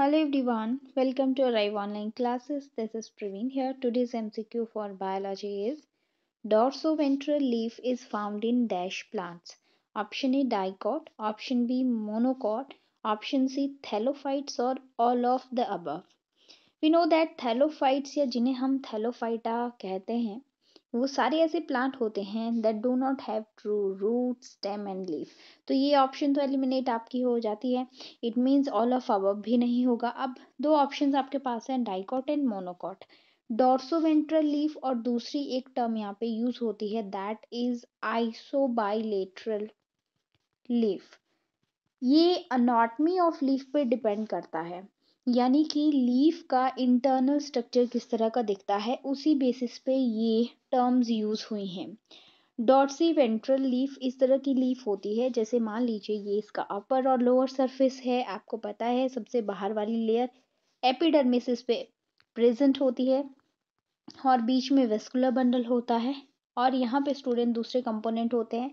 Hello everyone, welcome to Arrive Online Classes. This is Praveen here. Today's MCQ for biology is dorsoventral leaf is found in dash plants. Option A dicot, option B monocot, option C thalophytes or all of the above. We know that thalophytes या जिन्हें हम thalophyta कहते हैं वो सारे ऐसे plant होते हैं that do not have true root stem and leaf तो ये ऑप्शन तो एलिमिनेट आपकी हो जाती है इट मीन्स ऑल ऑफ अब भी नहीं होगा अब दो ऑप्शन आपके पास हैं dicot and monocot dorsoventral leaf और दूसरी एक टर्म यहाँ पे यूज होती है दैट इज आइसोबाइलेटरल लीफ ये अनाटमी ऑफ लीफ पे डिपेंड करता है यानी कि लीफ का इंटरनल स्ट्रक्चर किस तरह का दिखता है उसी बेसिस पे ये टर्म्स यूज़ हुई हैं डॉटसी वेंट्रल लीफ इस तरह की लीफ होती है जैसे मान लीजिए ये इसका अपर और लोअर सरफेस है आपको पता है सबसे बाहर वाली लेयर एपिडर्मिस पे प्रेजेंट होती है और बीच में वेस्कुलर बंडल होता है और यहाँ पे स्टूडेंट दूसरे कंपोनेंट होते हैं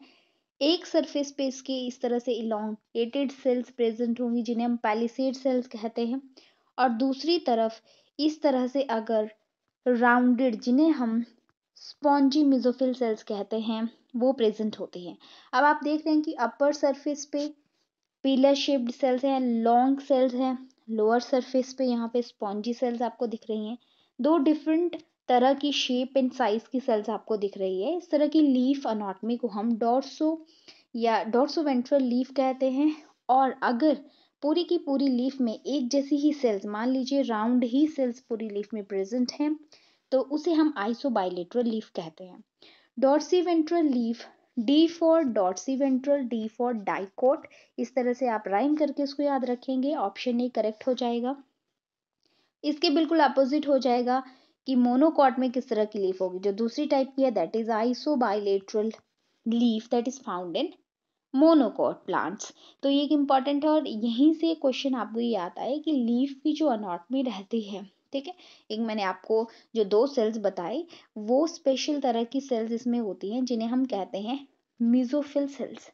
एक सरफेस पे इसके इस तरह से इलांगेटेड सेल्स प्रेजेंट होंगी जिन्हें हम पैलिसेड सेल्स कहते हैं और दूसरी तरफ इस तरह से अगर राउंडेड जिन्हें हम स्पॉन्जी मिजोफिल सेल्स कहते हैं वो प्रेजेंट होते हैं अब आप देख रहे हैं कि अपर सरफेस पे पीलर शेप्ड सेल्स हैं लॉन्ग सेल्स हैं लोअर सरफेस पे यहाँ पे स्पॉन्जी सेल्स आपको दिख रही हैं दो डिफरेंट तरह की शेप एंड साइज की सेल्स आपको दिख रही है इस तरह की लीफ अनाटमी को हम डॉर्सो या डॉर्सो वेंट्रल लीफ कहते हैं और अगर पूरी की पूरी लीफ में एक जैसी ही सेल्स मान लीजिए राउंड ही सेल्स पूरी लीफ में प्रेजेंट हैं तो उसे हम बाइलेट्रल लीफ कहते हैं dorsiventral leaf D for dorsiventral D for dicot इस तरह से आप राइम करके इसको याद रखेंगे ऑप्शन ए करेक्ट हो जाएगा इसके बिल्कुल अपोजिट हो जाएगा कि मोनोकॉट में किस तरह की लीफ होगी जो दूसरी टाइप की है that is isobilateral leaf that is found in monocot plants तो ये एक इम्पॉर्टेंट है और यहीं से क्वेश्चन आपको ये आता है कि लीफ की जो अनॉटमी रहती है ठीक है एक मैंने आपको जो दो सेल्स बताए वो स्पेशल तरह की सेल्स इसमें होती हैं जिन्हें हम कहते हैं मिजोफिल सेल्स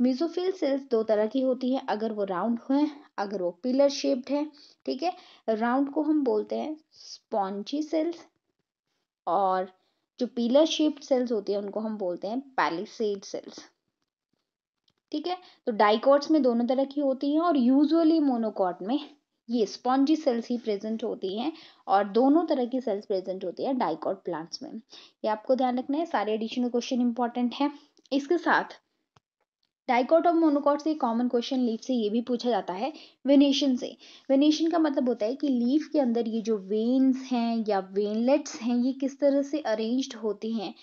मेसोफिल सेल्स दो तरह की होती है अगर वो राउंड हुए अगर वो पिलर शेप्ड है ठीक है राउंड को हम बोलते हैं स्पॉन्जी सेल्स और जो पिलर शेप्ड सेल्स होती है उनको हम बोलते हैं पैलिसेड सेल्स ठीक है तो डाइकॉट्स में दोनों तरह की होती हैं और यूजुअली मोनोकॉट में ये स्पॉन्जी सेल्स ही प्रेजेंट होती हैं और दोनों तरह की सेल्स प्रेजेंट होती है डाइकॉट प्लांट्स में ये आपको ध्यान रखना है सारे एडिशनल क्वेश्चन इंपॉर्टेंट है इसके साथ डाइकोट और मोनोकॉट से कॉमन क्वेश्चन लीफ से ये भी पूछा जाता है वेनेशन से वेनेशन का मतलब होता है कि लीफ के अंदर ये जो वेन्स हैं या वेनलेट्स हैं ये किस तरह से अरेंज्ड होते हैं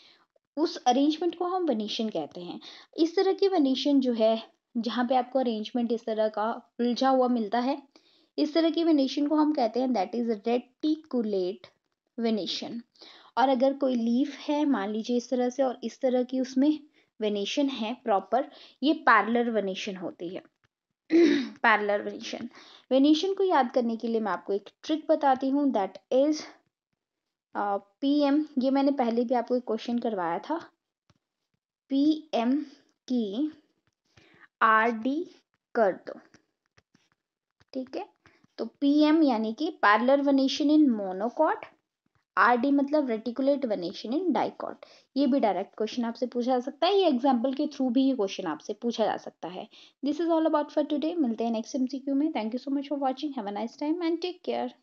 उस अरेंजमेंट को हम वेनेशन कहते हैं इस तरह की वेनेशन जो है जहाँ पे आपको अरेंजमेंट इस तरह का उलझा हुआ मिलता है इस तरह की वेनेशन को हम कहते हैं दैट इज रेटिकुलेट वेनेशन और अगर कोई लीफ है मान लीजिए इस तरह से और इस तरह की उसमें वेनेशन है प्रॉपर ये पार्लर वेनेशन होती है पार्लर वेनेशन वेनेशन को याद करने के लिए मैं आपको एक ट्रिक बताती हूँ दैट इज पी एम ये मैंने पहले भी आपको एक क्वेश्चन करवाया था पी एम की आर डी कर दो ठीक है तो पी एम यानी कि parallel venation in monocot R D मतलब रेटिकुलेट वनेशन इन डाइकॉट ये भी डायरेक्ट क्वेश्चन आपसे पूछा जा सकता है ये एग्जाम्पल के थ्रू भी ये क्वेश्चन आपसे पूछा जा सकता है this is all about for today मिलते हैं नेक्स्ट एमसीक्यू में thank you so much for watching have a nice time and take care